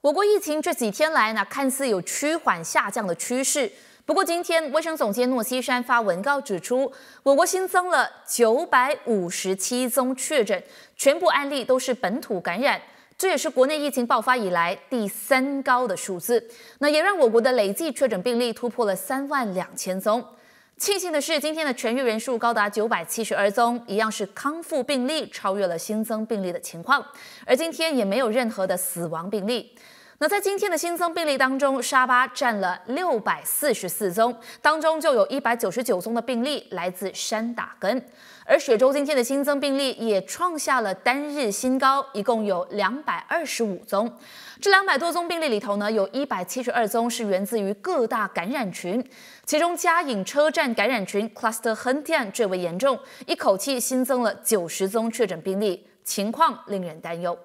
我国疫情这几天来呢，看似有趋缓下降的趋势。不过今天，卫生总监诺西山发文告指出，我国新增了九百五十七宗确诊，全部案例都是本土感染，这也是国内疫情爆发以来第三高的数字。那也让我国的累计确诊病例突破了三万两千宗。庆幸的是，今天的痊愈人数高达九百七十二宗，一样是康复病例超越了新增病例的情况，而今天也没有任何的死亡病例。那在今天的新增病例当中，沙巴占了六百四十四宗，当中就有一百九十九宗的病例来自山打根。而雪州今天的新增病例也创下了单日新高，一共有两百二十五宗。这两百多宗病例里头呢，有一百七十二宗是源自于各大感染群，其中嘉颖车站感染群 （Cluster h u n t i a n 最为严重，一口气新增了九十宗确诊病例，情况令人担忧。